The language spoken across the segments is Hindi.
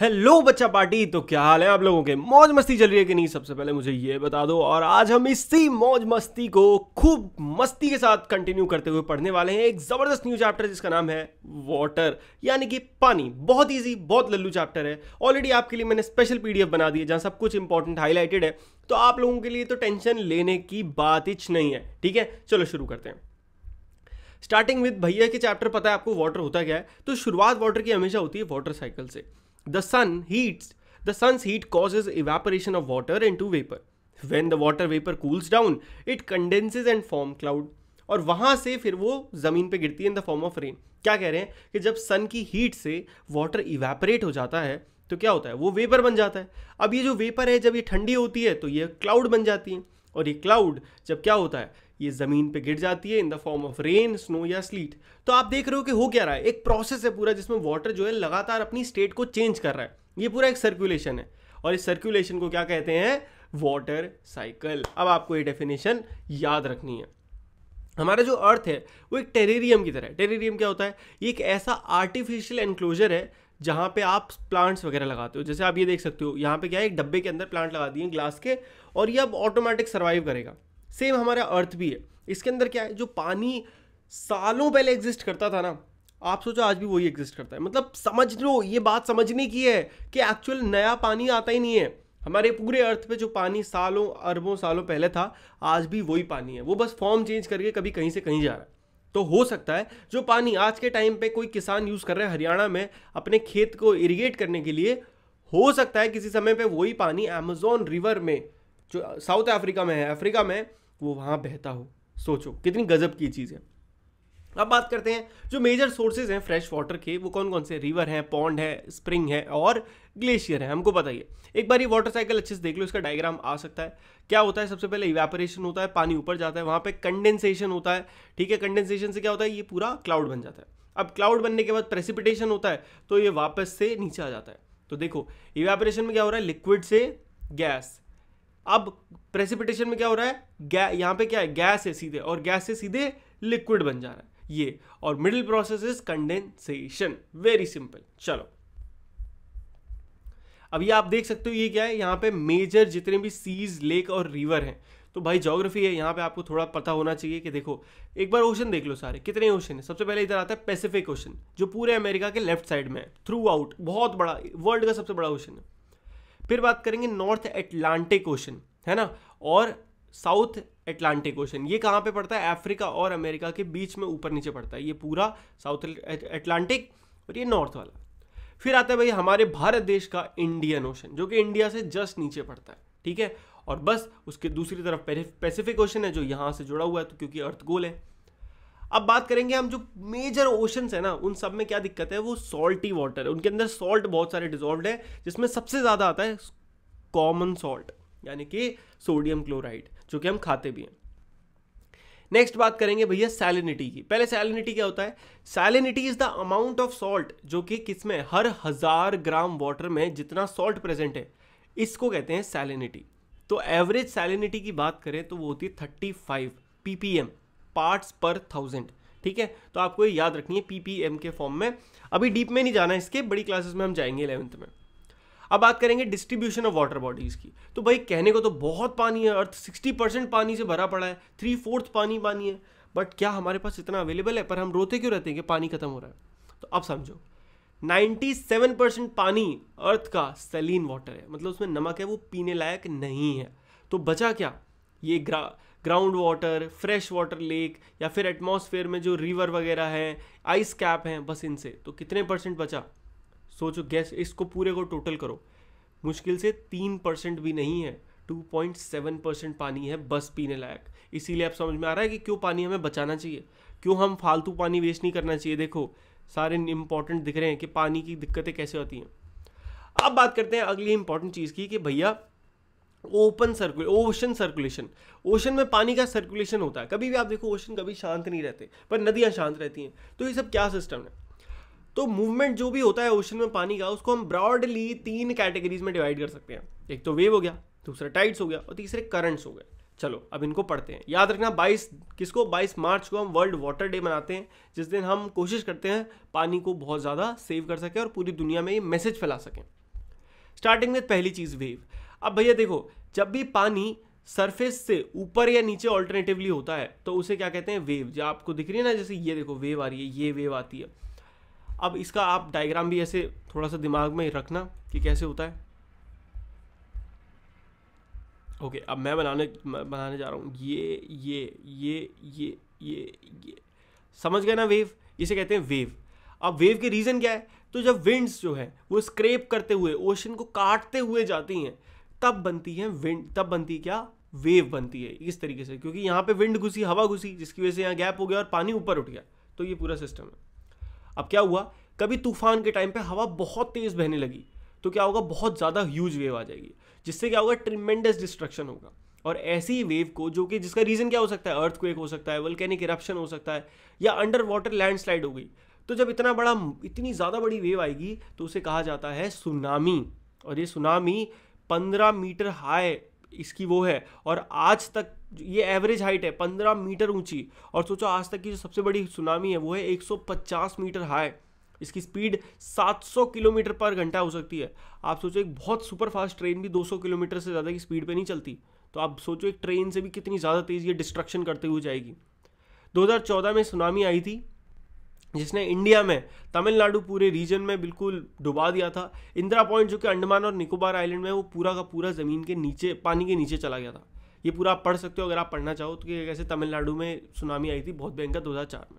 हेलो बच्चा पार्टी तो क्या हाल है आप लोगों के मौज मस्ती चल रही है कि नहीं सबसे पहले मुझे ये बता दो और आज हम इसी मौज मस्ती को खूब मस्ती के साथ कंटिन्यू करते हुए पढ़ने वाले हैं एक ज़बरदस्त न्यू चैप्टर जिसका नाम है वाटर यानी कि पानी बहुत इजी बहुत लल्लू चैप्टर है ऑलरेडी आपके लिए मैंने स्पेशल पीडीएफ बना दी है जहाँ सब कुछ इंपॉर्टेंट हाईलाइटेड है तो आप लोगों के लिए तो टेंशन लेने की बात ही नहीं है ठीक है चलो शुरू करते हैं स्टार्टिंग विद भैया के चैप्टर पता है आपको वाटर होता क्या है तो शुरुआत वाटर की हमेशा होती है वाटर साइकिल से The sun heats. The sun's heat causes evaporation of water into vapor. When the water vapor cools down, it condenses and form cloud. और वहाँ से फिर वो ज़मीन पे गिरती है in the form of rain क्या कह रहे हैं कि जब सन की हीट से वाटर इवेपरेट हो जाता है तो क्या होता है वो वेपर बन जाता है अब ये जो वेपर है जब ये ठंडी होती है तो ये क्लाउड बन जाती है और ये क्लाउड जब क्या होता है ये ज़मीन पे गिर जाती है in the form of rain snow या स्लीट तो आप देख रहे हो कि हो क्या रहा है एक प्रोसेस है पूरा जिसमें वाटर जो है लगातार अपनी स्टेट को चेंज कर रहा है ये पूरा एक सर्कुलेशन है और इस सर्कुलेशन को क्या कहते हैं वाटर साइकिल अब आपको ये डेफिनेशन याद रखनी है हमारा जो अर्थ है वो एक टेरेरियम की तरह है टेरेरियम क्या होता है ये एक ऐसा आर्टिफिशियल एनक्लोजर है जहाँ पे आप प्लांट्स वगैरह लगाते हो जैसे आप ये देख सकते हो यहाँ पे क्या है एक डब्बे के अंदर प्लांट लगा दिए ग्लास के और ये अब ऑटोमेटिक सर्वाइव करेगा सेम हमारा अर्थ भी है इसके अंदर क्या है जो पानी सालों पहले एग्जिस्ट करता था ना आप सोचो आज भी वही एग्जिस्ट करता है मतलब समझ लो ये बात समझने की है कि एक्चुअल नया पानी आता ही नहीं है हमारे पूरे अर्थ पे जो पानी सालों अरबों सालों पहले था आज भी वही पानी है वो बस फॉर्म चेंज करके कभी कहीं से कहीं जा रहा है तो हो सकता है जो पानी आज के टाइम पे कोई किसान यूज़ कर रहे हैं हरियाणा में अपने खेत को इरिगेट करने के लिए हो सकता है किसी समय पे वही पानी अमेजोन रिवर में जो साउथ अफ्रीका में है अफ्रीका में वो वहाँ बहता हो सोचो कितनी गजब की चीज़ है अब बात करते हैं जो मेजर सोर्सेज हैं फ्रेश वाटर के वो कौन कौन से रिवर हैं पॉन्ड है स्प्रिंग है और ग्लेशियर है हमको बताइए एक बार ये वाटर साइकिल अच्छे से देख लो इसका डायग्राम आ सकता है क्या होता है सबसे पहले इवेपोरेशन होता है पानी ऊपर जाता है वहाँ पे कंडेंसेशन होता है ठीक है कंडेंसेशन से क्या होता है ये पूरा क्लाउड बन जाता है अब क्लाउड बनने के बाद प्रेसिपिटेशन होता है तो ये वापस से नीचे आ जाता है तो देखो इवेपोरेशन में क्या हो रहा है लिक्विड से गैस अब प्रेसिपिटेशन में क्या हो रहा है गै यहाँ पे क्या है गैस है सीधे और गैस से सीधे लिक्विड बन जा रहा है ये और middle process is condensation very simple चलो अभी आप देख सकते हो ये क्या है यहाँ पे मेजर जितने भी सीज लेक और रिवर हैं तो भाई जोग्राफी है यहाँ पे आपको थोड़ा पता होना चाहिए कि देखो एक बार ओशन देख लो सारे कितने ओशन है सबसे पहले इधर आता है पैसिफिक ओशन जो पूरे अमेरिका के लेफ्ट साइड में है थ्रू आउट बहुत बड़ा वर्ल्ड का सबसे बड़ा ओशन है फिर बात करेंगे नॉर्थ एटलांटिक ओशन है ना और साउथ एटलांटिक ओशन ये कहाँ पे पड़ता है अफ्रीका और अमेरिका के बीच में ऊपर नीचे पड़ता है ये पूरा साउथ एटलांटिक और ये नॉर्थ वाला फिर आता है भाई हमारे भारत देश का इंडियन ओशन जो कि इंडिया से जस्ट नीचे पड़ता है ठीक है और बस उसके दूसरी तरफ पैसिफिक ओशन है जो यहाँ से जुड़ा हुआ है तो क्योंकि अर्थ गोल है अब बात करेंगे हम जो मेजर ओशंस है ना उन सब में क्या दिक्कत है वो सॉल्टी वाटर है उनके अंदर सॉल्ट बहुत सारे डिजॉल्व है जिसमें सबसे ज़्यादा आता है कॉमन सॉल्ट यानी कि सोडियम क्लोराइड जो कि हम खाते भी हैं नेक्स्ट बात करेंगे भैया सैलिनिटी की पहले सैलिनिटी क्या होता है salinity is the amount of salt जो कि किसमें हर हज़ार ग्राम वाटर में जितना सॉल्ट प्रेजेंट है इसको कहते हैं सैलिनिटी तो एवरेज सैलिनिटी की बात करें तो वो होती है thirty five P parts per thousand ठीक है तो आपको ये याद रखनी है पीपीएम के फॉर्म में अभी डीप में नहीं जाना है इसके बड़ी क्लासेस में हम जाएंगे इलेवंथ में अब बात करेंगे डिस्ट्रीब्यूशन ऑफ वाटर बॉडीज की तो भाई कहने को तो बहुत पानी है अर्थ सिक्सटी परसेंट पानी से भरा पड़ा है थ्री फोर्थ पानी पानी है बट क्या हमारे पास इतना अवेलेबल है पर हम रोते क्यों रहते हैं कि पानी खत्म हो रहा है तो अब समझो 97 परसेंट पानी अर्थ का सेलिन वाटर है मतलब उसमें नमक है वो पीने लायक नहीं है तो बचा क्या ये ग्रा ground water fresh water lake या फिर एटमॉस्फेयर में जो रिवर वगैरह हैं आइस कैप हैं बस इनसे तो कितने परसेंट बचा सोचो गैस इसको पूरे को टोटल करो मुश्किल से तीन परसेंट भी नहीं है टू पॉइंट सेवन परसेंट पानी है बस पीने लायक इसीलिए आप समझ में आ रहा है कि क्यों पानी हमें बचाना चाहिए क्यों हम फालतू पानी वेस्ट नहीं करना चाहिए देखो सारे इंपॉर्टेंट दिख रहे हैं कि पानी की दिक्कतें कैसे होती हैं अब बात करते हैं अगली इंपॉर्टेंट चीज़ की कि भैया ओपन सर्कुल ओशन सर्कुलेशन ओशन में पानी का सर्कुलेशन होता है कभी भी आप देखो ओशन कभी शांत नहीं रहते पर नदियाँ शांत रहती हैं तो ये सब क्या सिस्टम है तो मूवमेंट जो भी होता है ओशन में पानी का उसको हम ब्रॉडली तीन कैटेगरीज में डिवाइड कर सकते हैं एक तो वेव हो गया दूसरा टाइड्स हो गया और तीसरे करंट्स हो गए चलो अब इनको पढ़ते हैं याद रखना 22 किसको 22 मार्च को हम वर्ल्ड वाटर डे मनाते हैं जिस दिन हम कोशिश करते हैं पानी को बहुत ज़्यादा सेव कर सकें और पूरी दुनिया में ये मैसेज फैला सकें स्टार्टिंग में पहली चीज़ वेव अब भैया देखो जब भी पानी सरफेस से ऊपर या नीचे ऑल्टरनेटिवली होता है तो उसे क्या कहते हैं वेव जो आपको दिख रही है ना जैसे ये देखो वेव आ रही है ये वेव आती है अब इसका आप डायग्राम भी ऐसे थोड़ा सा दिमाग में रखना कि कैसे होता है ओके अब मैं बनाने मैं बनाने जा रहा हूँ ये ये ये ये ये ये समझ गए ना वेव इसे कहते हैं वेव अब वेव के रीज़न क्या है तो जब विंड्स जो है वो स्क्रेप करते हुए ओशन को काटते हुए जाती हैं तब बनती है विंड तब बनती क्या वेव बनती है इस तरीके से क्योंकि यहाँ पे विंड घुसी हवा घुसी जिसकी वजह से यहाँ गैप हो गया और पानी ऊपर उठ गया तो ये पूरा सिस्टम है अब क्या हुआ कभी तूफान के टाइम पे हवा बहुत तेज़ बहने लगी तो क्या होगा बहुत ज़्यादा ह्यूज वेव आ जाएगी जिससे क्या होगा ट्रिमेंडस डिस्ट्रक्शन होगा और ऐसी वेव को जो कि जिसका रीज़न क्या हो सकता है अर्थक्वेक हो सकता है वल्केनिक इरप्शन हो सकता है या अंडर वाटर लैंडस्लाइड हो गई तो जब इतना बड़ा इतनी ज़्यादा बड़ी वेव आएगी तो उसे कहा जाता है सुनामी और ये सुनामी पंद्रह मीटर हाई इसकी वो है और आज तक ये एवरेज हाइट है पंद्रह मीटर ऊंची और सोचो आज तक की जो सबसे बड़ी सुनामी है वो है एक सौ पचास मीटर हाई इसकी स्पीड 700 किलोमीटर पर घंटा हो सकती है आप सोचो एक बहुत सुपर फास्ट ट्रेन भी 200 किलोमीटर से ज़्यादा की स्पीड पे नहीं चलती तो आप सोचो एक ट्रेन से भी कितनी ज़्यादा तेज़ ये डिस्ट्रक्शन करते हुए जाएगी 2014 में सुनामी आई थी जिसने इंडिया में तमिलनाडु पूरे रीजन में बिल्कुल डुबा दिया था इंदिरा पॉइंट जो कि अंडमान और निकोबार आइलैंड में वो पूरा का पूरा ज़मीन के नीचे पानी के नीचे चला गया था ये पूरा आप पढ़ सकते हो अगर आप पढ़ना चाहो तो कि कैसे तमिलनाडु में सुनामी आई थी बहुत भयंकर 2004 में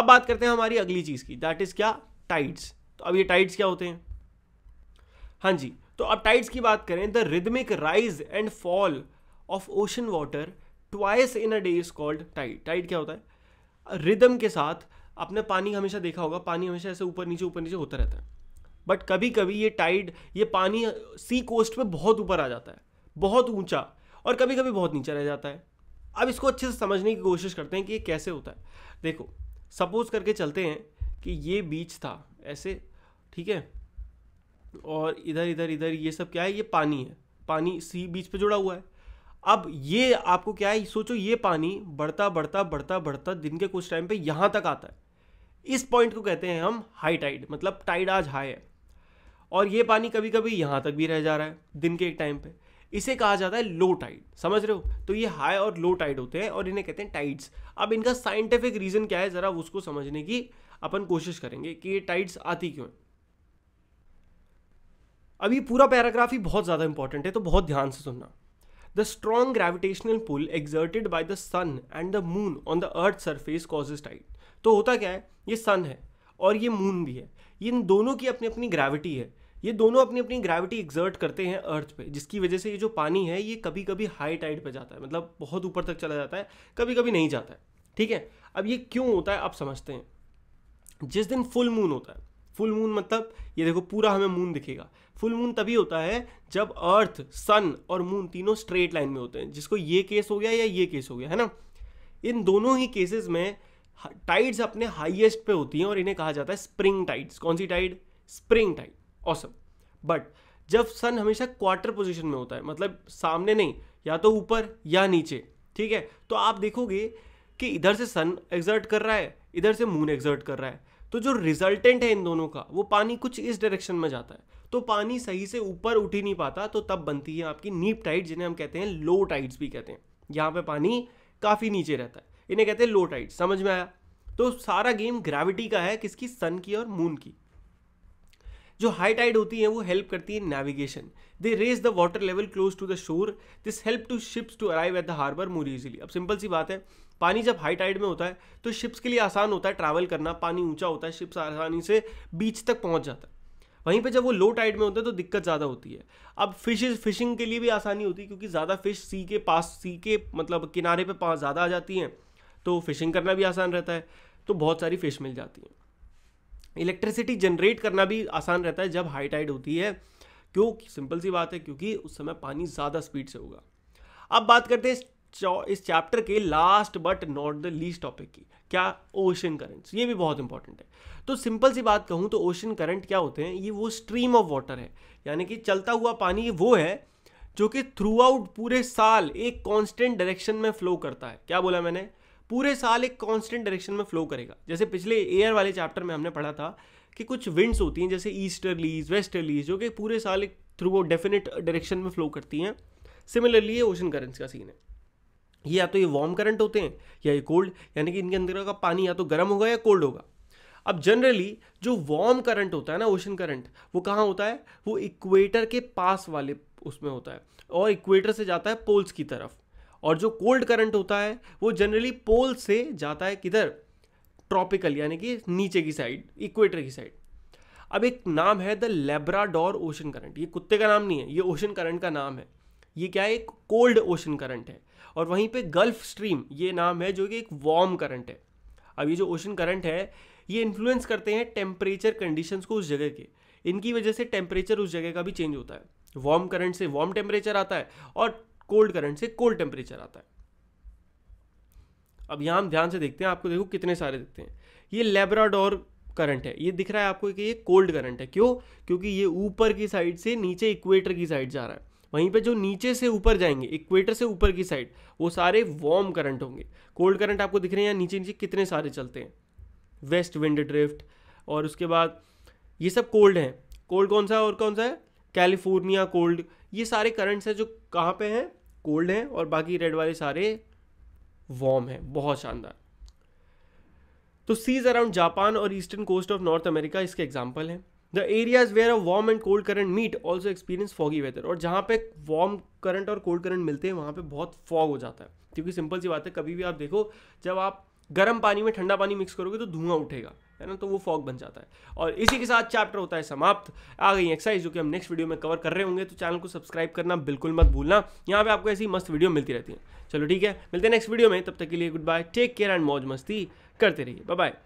अब बात करते हैं हमारी अगली चीज़ की दैट इज़ क्या टाइड्स तो अब ये टाइड्स क्या होते हैं हाँ जी तो अब टाइड्स की बात करें the rhythmic rise and fall of ocean water twice in a day is called tide tide क्या होता है रिदम के साथ आपने पानी हमेशा देखा होगा पानी हमेशा ऐसे ऊपर नीचे ऊपर नीचे होता रहता है बट कभी कभी ये टाइड ये पानी सी कोस्ट पे बहुत ऊपर आ जाता है बहुत ऊंचा और कभी कभी बहुत नीचे रह जाता है अब इसको अच्छे से समझने की कोशिश करते हैं कि ये कैसे होता है देखो सपोज करके चलते हैं कि ये बीच था ऐसे ठीक है और इधर इधर इधर ये सब क्या है ये पानी है पानी सी बीच पे जुड़ा हुआ है अब ये आपको क्या है सोचो ये पानी बढ़ता बढ़ता बढ़ता बढ़ता दिन के कुछ टाइम पे यहाँ तक आता है इस पॉइंट को कहते हैं हम हाई टाइड मतलब टाइड आज हाई है और ये पानी कभी कभी यहाँ तक भी रह जा रहा है दिन के एक टाइम पे इसे कहा जाता है लो टाइड समझ रहे हो तो ये हाई और लो टाइड होते हैं और इन्हें कहते हैं टाइड्स अब इनका साइंटिफिक रीज़न क्या है ज़रा उसको समझने की अपन कोशिश करेंगे कि ये टाइड्स आती क्यों है अब ये पूरा पैराग्राफ ही बहुत ज़्यादा इंपॉर्टेंट है तो बहुत ध्यान से सुनना the strong gravitational pull exerted by the sun and the moon on the earth surface causes tide तो होता क्या है ये सन है और ये मून भी है इन दोनों की अपनी अपनी ग्रेविटी है ये दोनों अपनी अपनी ग्रेविटी एग्जर्ट करते हैं अर्थ पे जिसकी वजह से ये जो पानी है ये कभी कभी हाई टाइड पे जाता है मतलब बहुत ऊपर तक चला जाता है कभी कभी नहीं जाता है ठीक है अब ये क्यों होता है आप समझते हैं जिस दिन फुल मून होता है फुल मून मतलब ये देखो पूरा हमें मून दिखेगा फुल मून तभी होता है जब अर्थ सन और मून तीनों स्ट्रेट लाइन में होते हैं जिसको ये केस हो गया या ये केस हो गया है ना इन दोनों ही केसेस में टाइड्स अपने हाईएस्ट पे होती हैं और इन्हें कहा जाता है स्प्रिंग टाइड्स कौन सी tide spring tide awesome but जब सन हमेशा क्वार्टर पोजिशन में होता है मतलब सामने नहीं या तो ऊपर या नीचे ठीक है तो आप देखोगे कि इधर से सन एग्जर्ट कर रहा है इधर से मून एग्जर्ट कर रहा है तो जो रिजल्टेंट है इन दोनों का वो पानी कुछ इस डायरेक्शन में जाता है तो पानी सही से ऊपर उठ ही नहीं पाता तो तब बनती है आपकी नीप टाइट जिन्हें हम कहते हैं लो टाइड्स भी कहते हैं यहाँ पे पानी काफ़ी नीचे रहता है इन्हें कहते हैं लो टाइड समझ में आया तो सारा गेम ग्रेविटी का है किसकी सन की और मून की जो हाई टाइड होती है वो हेल्प करती है navigation they raise the water level close to the shore this help to ships to arrive at the harbour more easily अब सिंपल सी बात है पानी जब हाई टाइड में होता है तो शिप्स के लिए आसान होता है ट्रैवल करना पानी ऊंचा होता है शिप्स आसानी से बीच तक पहुंच जाता है वहीं पे जब वो लो टाइड में होता है तो दिक्कत ज़्यादा होती है अब फिश फिशिंग के लिए भी आसानी होती है क्योंकि ज़्यादा फिश सी के पास सी के मतलब किनारे पे पास ज़्यादा आ जाती हैं तो फिशिंग करना भी आसान रहता है तो बहुत सारी फिश मिल जाती हैं इलेक्ट्रिसिटी जनरेट करना भी आसान रहता है जब हाई टाइड होती है क्यों सिंपल सी बात है क्योंकि उस समय पानी ज़्यादा स्पीड से होगा अब बात करते हैं इस चैप्टर के last but not the least topic की क्या ओशन करंट्स ये भी बहुत इंपॉर्टेंट है तो सिंपल सी बात कहूँ तो ओशन करंट क्या होते हैं ये वो स्ट्रीम ऑफ वाटर है यानी कि चलता हुआ पानी वो है जो कि थ्रू आउट पूरे साल एक कांस्टेंट डायरेक्शन में फ्लो करता है क्या बोला मैंने पूरे साल एक कांस्टेंट डायरेक्शन में फ्लो करेगा जैसे पिछले एयर वाले चैप्टर में हमने पढ़ा था कि कुछ विंड्स होती हैं जैसे ईस्टर्लीज वेस्टर्लीज जो कि पूरे साल एक थ्रू वो डेफिनेट डायरेक्शन में फ्लो करती हैं सिमिलरली ये ओशन करेंट्स का सीन है ये या तो ये वार्म करंट होते हैं या ये कोल्ड यानी कि इनके अंदर का पानी या तो गर्म होगा या कोल्ड होगा अब जनरली जो वार्म करंट होता है ना ओशन करंट वो कहाँ होता है वो इक्वेटर के पास वाले उसमें होता है और इक्वेटर से जाता है पोल्स की तरफ और जो कोल्ड करंट होता है वो जनरली पोल से जाता है किधर ट्रॉपिकल यानी कि नीचे की साइड इक्वेटर की साइड अब एक नाम है द लेब्राडोर ओशन करंट ये कुत्ते का नाम नहीं है ये ओशन करंट का नाम है ये क्या है एक कोल्ड ओशन करंट है और वहीं पे गल्फ स्ट्रीम ये नाम है जो कि एक वार्म करंट है अब ये जो ओशन करंट है ये इन्फ्लुएंस करते हैं टेम्परेचर कंडीशंस को उस जगह के इनकी वजह से टेम्परेचर उस जगह का भी चेंज होता है वार्म करंट से वार्म टेम्परेचर आता है और कोल्ड करंट से कोल्ड टेम्परेचर आता है अब यहाँ हम ध्यान से देखते हैं आपको देखो कितने सारे दिखते हैं ये लेब्राडोर करंट है ये दिख रहा है आपको कि ये कोल्ड करंट है क्यों क्योंकि ये ऊपर की साइड से नीचे इक्वेटर की साइड जा रहा है वहीं पे जो नीचे से ऊपर जाएंगे इक्वेटर से ऊपर की साइड वो सारे वार्म करंट होंगे कोल्ड करंट आपको दिख रहे हैं यहाँ नीचे नीचे कितने सारे चलते हैं वेस्ट विंड ड्रिफ्ट और उसके बाद ये सब कोल्ड हैं कोल्ड कौन सा है और कौन सा है कैलिफोर्निया कोल्ड ये सारे करंट्स हैं जो कहाँ पे हैं कोल्ड हैं और बाकी रेड वाले सारे वार्म हैं बहुत शानदार तो सीज अराउंड जापान और eastern coast of North America इसके एग्जाम्पल हैं the areas where a warm and cold current meet also experience foggy weather और जहाँ पे वार्म करंट और कोल्ड करंट मिलते हैं वहाँ पे बहुत फॉग हो जाता है क्योंकि सिंपल सी बात है कभी भी आप देखो जब आप गर्म पानी में ठंडा पानी मिक्स करोगे तो धुआं उठेगा है ना तो वो फॉग बन जाता है और इसी के साथ चैप्टर होता है समाप्त आ गई एक्सरसाइज जो कि हम नेक्स्ट वीडियो में कवर कर रहे होंगे तो चैनल को सब्सक्राइब करना बिल्कुल मत भूलना यहाँ पे आपको ऐसी मस्त वीडियो मिलती रहती है चलो ठीक है मिलते हैं नेक्स्ट वीडियो में तब तक के लिए good bye take care and मौज मस्ती करते रहिए बाय